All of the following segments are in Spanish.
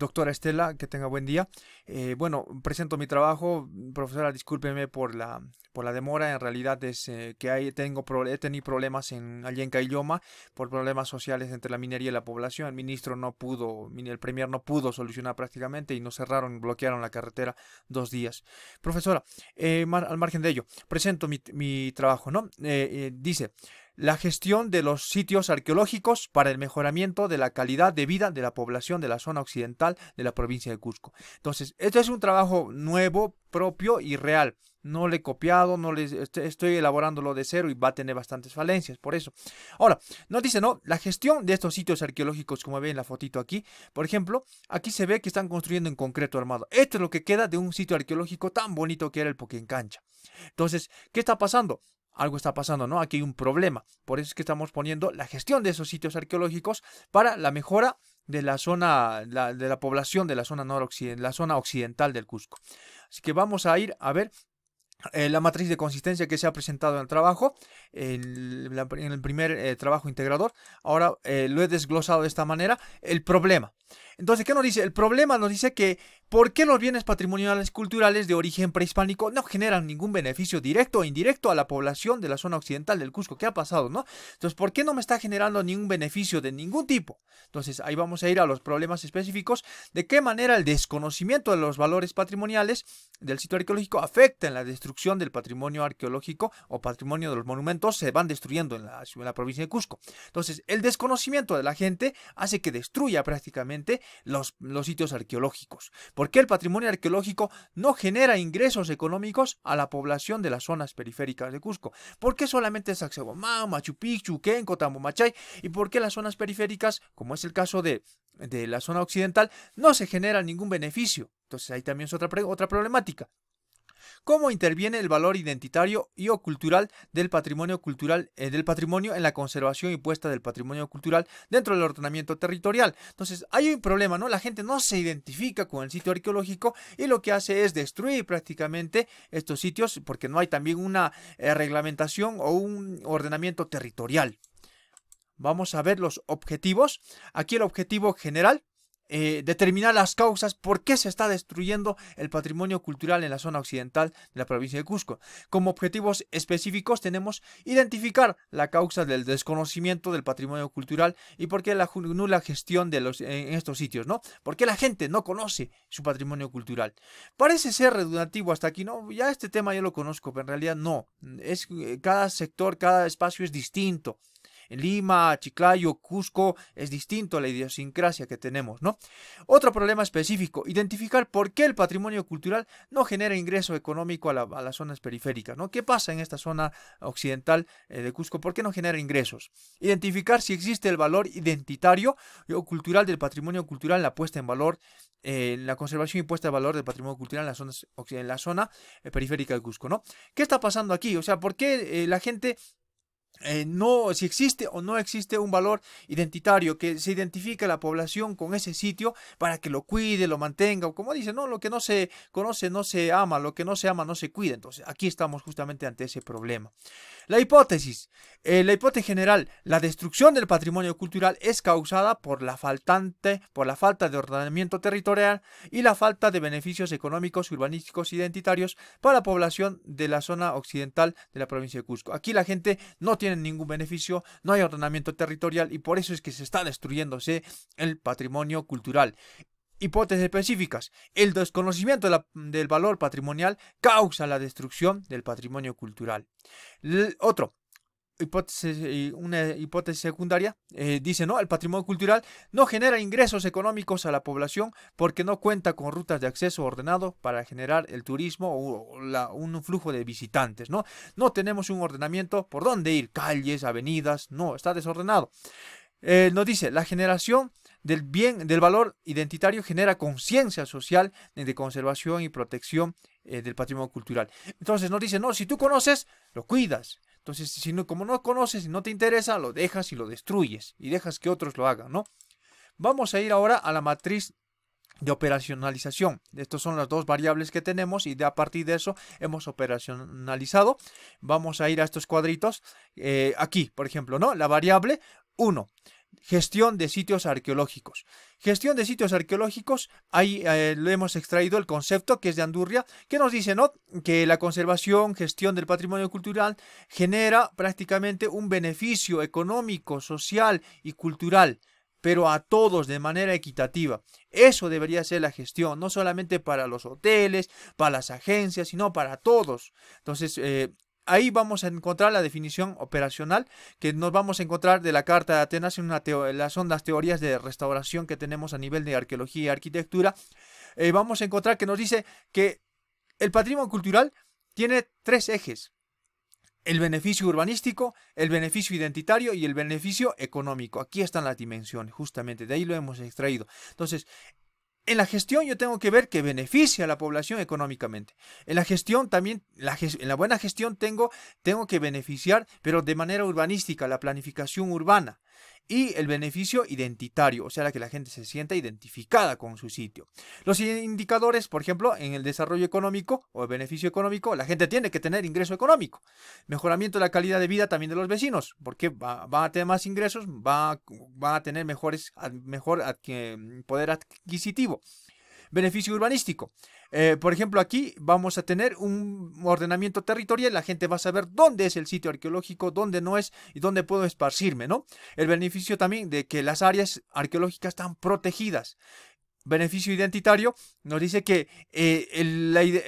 Doctora Estela, que tenga buen día. Eh, bueno, presento mi trabajo. Profesora, discúlpeme por la, por la demora. En realidad es eh, que tengo, he tenido problemas en, Allenca y Lloma por problemas sociales entre la minería y la población. El ministro no pudo, el premier no pudo solucionar prácticamente y nos cerraron, bloquearon la carretera dos días. Profesora, eh, al margen de ello, presento mi, mi trabajo, ¿no? dice la gestión de los sitios arqueológicos para el mejoramiento de la calidad de vida de la población de la zona occidental de la provincia de Cusco. Entonces, esto es un trabajo nuevo, propio y real. No le he copiado, no le estoy elaborándolo de cero y va a tener bastantes falencias, por eso. Ahora, nos dice, ¿no? La gestión de estos sitios arqueológicos, como ven en la fotito aquí, por ejemplo, aquí se ve que están construyendo en concreto armado. Esto es lo que queda de un sitio arqueológico tan bonito que era el Poquencancha. Entonces, ¿qué está pasando? algo está pasando, ¿no? Aquí hay un problema. Por eso es que estamos poniendo la gestión de esos sitios arqueológicos para la mejora de la zona, de la población de la zona, noroccidental, la zona occidental del Cusco. Así que vamos a ir a ver eh, la matriz de consistencia que se ha presentado en el trabajo, en, el primer eh, trabajo integrador. Ahora eh, lo he desglosado de esta manera. El problema. Entonces, ¿qué nos dice? El problema nos dice que ¿por qué los bienes patrimoniales culturales de origen prehispánico no generan ningún beneficio directo o indirecto a la población de la zona occidental del Cusco? ¿Qué ha pasado, no? Entonces, ¿por qué no me está generando ningún beneficio de ningún tipo? Entonces, ahí vamos a ir a los problemas específicos de qué manera el desconocimiento de los valores patrimoniales del sitio arqueológico afecta en la destrucción del patrimonio arqueológico o patrimonio de los monumentos se van destruyendo en la, en la provincia de Cusco. Entonces, el desconocimiento de la gente hace que destruya prácticamente los, los sitios arqueológicos. Porque el patrimonio arqueológico no genera ingresos económicos a la población de las zonas periféricas de Cusco. ¿Por qué solamente Sacsayhuamán, Machu Picchu, Tambo Tambomachay? ¿Y por qué las zonas periféricas, como es el caso de, de la zona occidental, no se genera ningún beneficio? Entonces ahí también es otra, otra problemática cómo interviene el valor identitario y o cultural del patrimonio cultural eh, del patrimonio en la conservación y puesta del patrimonio cultural dentro del ordenamiento territorial. Entonces, hay un problema, ¿no? La gente no se identifica con el sitio arqueológico y lo que hace es destruir prácticamente estos sitios porque no hay también una eh, reglamentación o un ordenamiento territorial. Vamos a ver los objetivos. Aquí el objetivo general eh, determinar las causas por qué se está destruyendo el patrimonio cultural en la zona occidental de la provincia de Cusco. Como objetivos específicos tenemos identificar la causa del desconocimiento del patrimonio cultural y por qué la nula gestión de los, en estos sitios, ¿no? ¿Por qué la gente no conoce su patrimonio cultural? Parece ser redundativo hasta aquí, ¿no? Ya este tema yo lo conozco, pero en realidad no. Es, eh, cada sector, cada espacio es distinto. Lima, Chiclayo, Cusco, es distinto a la idiosincrasia que tenemos, ¿no? Otro problema específico, identificar por qué el patrimonio cultural no genera ingreso económico a, las zonas periféricas, ¿no? ¿Qué pasa en esta zona occidental eh, de Cusco? ¿Por qué no genera ingresos? Identificar si existe el valor identitario o cultural del patrimonio cultural, la puesta en valor, eh, la conservación y puesta en valor del patrimonio cultural en la zona, en la zona eh, periférica de Cusco, ¿no? ¿Qué está pasando aquí? O sea, ¿por qué la gente eh, no, si existe o no existe un valor identitario que se identifique la población con ese sitio para que lo cuide, lo mantenga, o como dice, no, lo que no se conoce no se ama, lo que no se ama no se cuida. Entonces, aquí estamos justamente ante ese problema. La hipótesis, eh, la hipótesis general, la destrucción del patrimonio cultural es causada por la faltante, por la falta de ordenamiento territorial y la falta de beneficios económicos, urbanísticos, identitarios para la población de la zona occidental de la provincia de Cusco. Aquí la gente no tienen ningún beneficio, no hay ordenamiento territorial y por eso es que se está destruyéndose el patrimonio cultural hipótesis específicas. El desconocimiento del valor patrimonial causa la destrucción del patrimonio cultural. otro, hipótesis, eh, una hipótesis secundaria, eh, dice, no, el patrimonio cultural no genera ingresos económicos a la población porque no cuenta con rutas de acceso ordenado para generar el turismo o un flujo de visitantes, ¿no? No tenemos un ordenamiento por dónde ir, calles, avenidas, no, está desordenado. Eh, nos dice, la generación del bien, del valor identitario genera conciencia social de conservación y protección del patrimonio cultural. Entonces nos dice, no, si tú conoces, lo cuidas. Entonces, si no, como no conoces y no te interesa, lo dejas y lo destruyes y dejas que otros lo hagan, ¿no? Vamos a ir ahora a la matriz de operacionalización. Estas son las dos variables que tenemos y de a partir de eso hemos operacionalizado. Vamos a ir a estos cuadritos. Eh, aquí, por ejemplo, ¿no? La variable 1 gestión de sitios arqueológicos. Gestión de sitios arqueológicos, ahí eh, lo hemos extraído el concepto que es de Andurria, que nos dice ¿no? que la conservación, gestión del patrimonio cultural genera prácticamente un beneficio económico, social y cultural pero a todos de manera equitativa. Eso debería ser la gestión, no solamente para los hoteles, para las agencias, sino para todos. Entonces, eh, ahí vamos a encontrar la definición operacional que nos vamos a encontrar de la Carta de Atenas en las, son las teorías de restauración que tenemos a nivel de arqueología y arquitectura. Eh, vamos a encontrar que nos dice que el patrimonio cultural tiene tres ejes. El beneficio urbanístico, el beneficio identitario y el beneficio económico. Aquí están las dimensiones, justamente, de ahí lo hemos extraído. Entonces, en la gestión yo tengo que ver que beneficia a la población económicamente. En la gestión también, en la buena gestión tengo, tengo que beneficiar, pero de manera urbanística, la planificación urbana y el beneficio identitario, o sea, que la gente se sienta identificada con su sitio. Los indicadores, por ejemplo, en el desarrollo económico o el beneficio económico, la gente tiene que tener ingreso económico. Mejoramiento de la calidad de vida también de los vecinos, porque va, a tener más ingresos, va, a tener mejor poder adquisitivo. Beneficio urbanístico. Eh, por ejemplo, aquí vamos a tener un ordenamiento territorial, la gente va a saber dónde es el sitio arqueológico, dónde no es y dónde puedo esparcirme, ¿no? El beneficio también de que las áreas arqueológicas están protegidas beneficio identitario, nos dice que eh,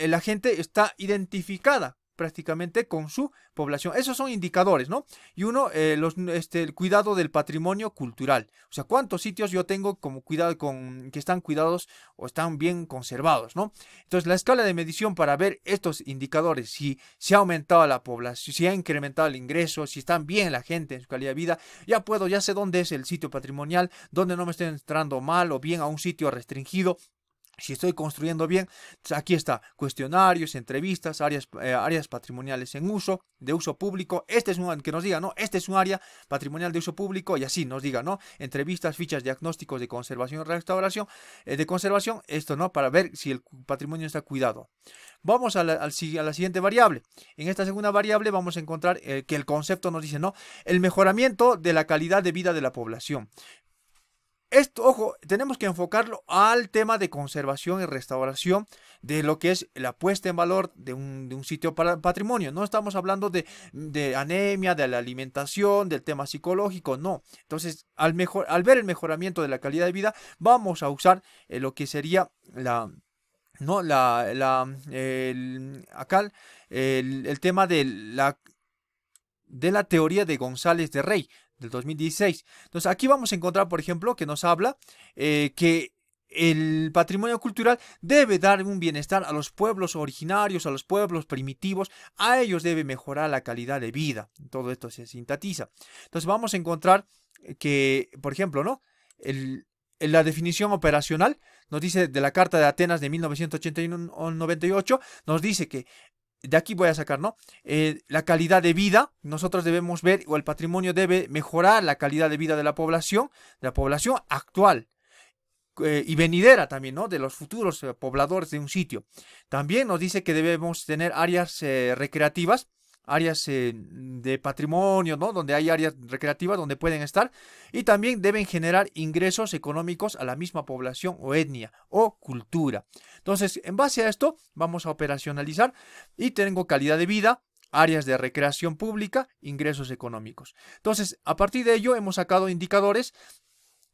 la, gente está identificada prácticamente con su población. Esos son indicadores, ¿no? Y uno, eh, este, el cuidado del patrimonio cultural. O sea, cuántos sitios yo tengo como cuidado con que están cuidados o están bien conservados, ¿no? Entonces, la escala de medición para ver estos indicadores, si se ha aumentado la población, si ha incrementado el ingreso, si están bien la gente en su calidad de vida, ya puedo, ya sé dónde es el sitio patrimonial, dónde no me estoy entrando mal o bien a un sitio restringido si estoy construyendo bien, aquí está, cuestionarios, entrevistas, áreas, eh, áreas patrimoniales en uso, de uso público, este es un, que nos diga, ¿no? Este es un área patrimonial de uso público y así nos diga, ¿no? Entrevistas, fichas, diagnósticos de conservación, restauración, eh, de conservación, esto, ¿no? Para ver si el patrimonio está cuidado. Vamos a la, siguiente variable. En esta segunda variable vamos a encontrar eh, que el concepto nos dice, ¿no? El mejoramiento de la calidad de vida de la población. Esto, ojo, tenemos que enfocarlo al tema de conservación y restauración de lo que es la puesta en valor de un, sitio para patrimonio. No estamos hablando de, anemia, de la alimentación, del tema psicológico, no. Entonces, al, mejor, al ver el mejoramiento de la calidad de vida, vamos a usar eh, lo que sería la... No, la, la el, acá el, el tema de la de la teoría de González de Rey, del 2016. Entonces aquí vamos a encontrar, por ejemplo, que nos habla eh, que el patrimonio cultural debe dar un bienestar a los pueblos originarios, a los pueblos primitivos, a ellos debe mejorar la calidad de vida. Todo esto se sintetiza. Entonces vamos a encontrar que, por ejemplo, ¿no? la definición operacional nos dice de la Carta de Atenas de 1981-98 nos dice que de aquí voy a sacar, ¿no? Eh, la calidad de vida, nosotros debemos ver, o el patrimonio debe mejorar la calidad de vida de la población, de la población actual eh, y venidera también, ¿no? De los futuros eh, pobladores de un sitio. También nos dice que debemos tener áreas recreativas áreas eh, de patrimonio, ¿no? Donde hay áreas recreativas donde pueden estar y también deben generar ingresos económicos a la misma población o etnia o cultura. Entonces, en base a esto, vamos a operacionalizar y tengo calidad de vida, áreas de recreación pública, ingresos económicos. Entonces, a partir de ello hemos sacado indicadores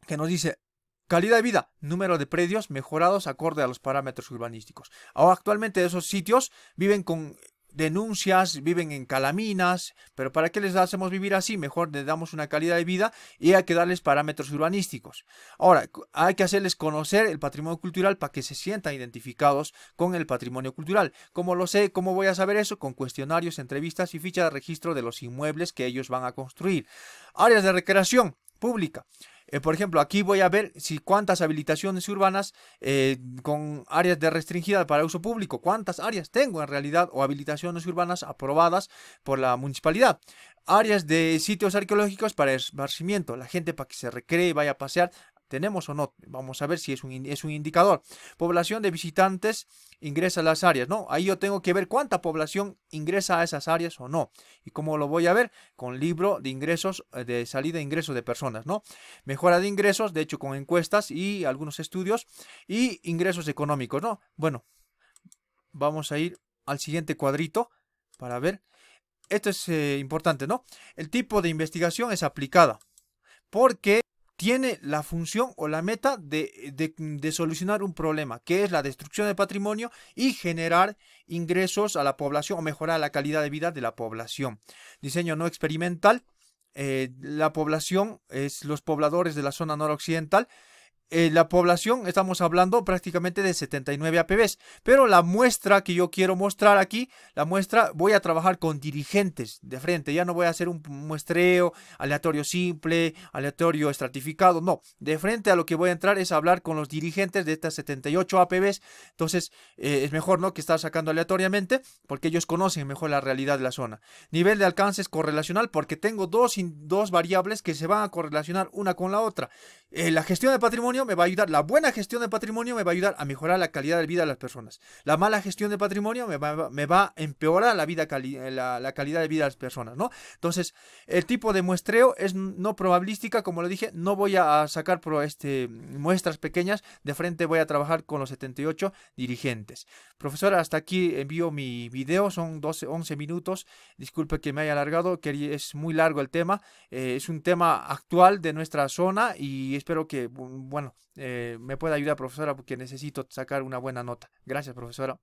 que nos dice Calidad de vida, número de predios mejorados acorde a los parámetros urbanísticos. Ahora, actualmente esos sitios viven con denuncias, viven en calaminas, pero ¿para qué les hacemos vivir así? Mejor les damos una calidad de vida y hay que darles parámetros urbanísticos. Ahora, hay que hacerles conocer el patrimonio cultural para que se sientan identificados con el patrimonio cultural. ¿Cómo lo sé? ¿Cómo voy a saber eso? Con cuestionarios, entrevistas y fichas de registro de los inmuebles que ellos van a construir. Áreas de recreación pública. Eh, por ejemplo, aquí voy a ver si cuántas habilitaciones urbanas eh, con áreas de restringida para uso público, cuántas áreas tengo en realidad o habilitaciones urbanas aprobadas por la municipalidad. Áreas de sitios arqueológicos para esparcimiento, la gente para que se recree, vaya a pasear, tenemos o no. Vamos a ver si es un, es un indicador. Población de visitantes ingresa a las áreas, ¿no? Ahí yo tengo que ver cuánta población ingresa a esas áreas o no. ¿Y cómo lo voy a ver? Con libro de ingresos, eh, de salida de ingresos de personas, ¿no? Mejora de ingresos, de hecho, con encuestas y algunos estudios. Y ingresos económicos, ¿no? Bueno, vamos a ir al siguiente cuadrito para ver. Esto es eh, importante, ¿no? El tipo de investigación es aplicada. Porque tiene la función o la meta de, solucionar un problema, que es la destrucción del patrimonio y generar ingresos a la población o mejorar la calidad de vida de la población. Diseño no experimental. Eh, la población es los pobladores de la zona noroccidental eh, la población, estamos hablando prácticamente de 79 APBs, pero la muestra que yo quiero mostrar aquí, la muestra voy a trabajar con dirigentes de frente, ya no voy a hacer un muestreo aleatorio simple, aleatorio estratificado, no, de frente a lo que voy a entrar es hablar con los dirigentes de estas 78 APBs, entonces eh, es mejor no que estar sacando aleatoriamente porque ellos conocen mejor la realidad de la zona. Nivel de alcance es correlacional porque tengo dos, dos variables que se van a correlacionar una con la otra. Eh, la gestión de patrimonio me va a ayudar, la buena gestión de patrimonio me va a ayudar a mejorar la calidad de vida de las personas. La mala gestión de patrimonio me va, a empeorar la, vida eh, la, calidad de vida de las personas, ¿no? Entonces, el tipo de muestreo es no probabilística, como lo dije, no voy a sacar este, muestras pequeñas, de frente voy a trabajar con los 78 dirigentes. Profesora, hasta aquí envío mi video, son 12, 11 minutos, disculpe que me haya alargado, que es muy largo el tema, eh, es un tema actual de nuestra zona y espero que, bueno, eh, me puede ayudar, profesora, porque necesito sacar una buena nota. Gracias, profesora.